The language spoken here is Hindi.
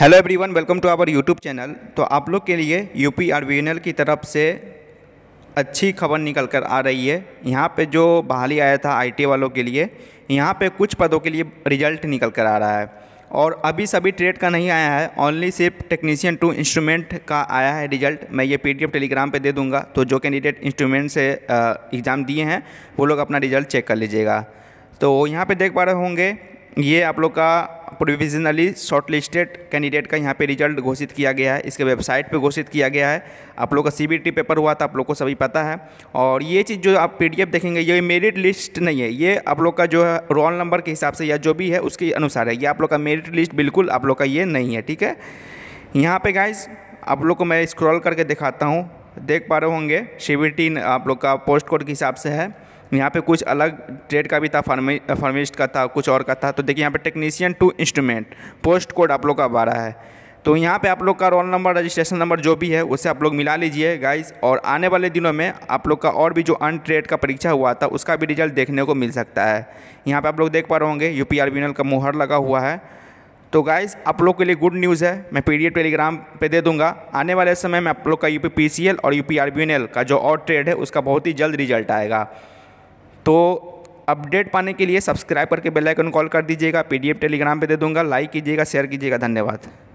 hello everyone welcome to our YouTube channel तो आप लोग के लिए यूपी आर बी की तरफ से अच्छी खबर निकल कर आ रही है यहाँ पे जो बहाली आया था आईटी वालों के लिए यहाँ पे कुछ पदों के लिए रिजल्ट निकल कर आ रहा है और अभी सभी ट्रेड का नहीं आया है ओनली सिर्फ टेक्नीशियन टू इंस्ट्रूमेंट का आया है रिजल्ट मैं ये पी टेलीग्राम पर दे दूंगा तो जो कैंडिडेट इंस्ट्रूमेंट से एग्ज़ाम दिए हैं वो लोग अपना रिजल्ट चेक कर लीजिएगा तो यहाँ पर देख पा रहे होंगे ये आप लोग का प्रोविजनली शॉर्टलिस्टेड कैंडिडेट का यहाँ पे रिजल्ट घोषित किया गया है इसके वेबसाइट पे घोषित किया गया है आप लोग का सीबीटी पेपर हुआ था तो आप लोग को सभी पता है और ये चीज़ जो आप पी देखेंगे ये मेरिट लिस्ट नहीं है ये आप लोग का जो है रोल नंबर के हिसाब से या जो भी है उसके अनुसार है ये आप लोग का मेरिट लिस्ट बिल्कुल आप लोग का ये नहीं है ठीक है यहाँ पर गाइज आप लोग को मैं स्क्रॉल करके दिखाता हूँ देख पा रहे होंगे सी आप लोग का पोस्ट कोड के हिसाब से है यहाँ पे कुछ अलग ट्रेड का भी था फार्मिस्ट का था कुछ और का था तो देखिए यहाँ पे technician two instrument post code आप लोग का बारह है तो यहाँ पे आप लोग का रोल नंबर रजिस्ट्रेशन नंबर जो भी है उसे आप लोग मिला लीजिए गाइस और आने वाले दिनों में आप लोग का और भी जो अन ट्रेड का परीक्षा हुआ था उसका भी रिजल्ट देखने को मिल सकता है यहाँ पर आप लोग देख पा रहे होंगे यू पी का मुहर लगा हुआ है तो गाइज आप लोग के लिए गुड न्यूज़ है मैं पीडीएफ टेलीग्राम पे दे दूंगा आने वाले समय में आप लोग का सी एल और यूपी आरबीएनएल का जो और ट्रेड है उसका बहुत ही जल्द रिजल्ट आएगा तो अपडेट पाने के लिए सब्सक्राइब करके बेल आइकन कॉल कर दीजिएगा पीडीएफ टेलीग्राम पे दे दूंगा लाइक कीजिएगा शेयर कीजिएगा धन्यवाद